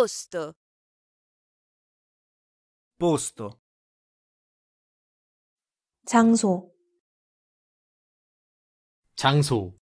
posto posto 장소 장소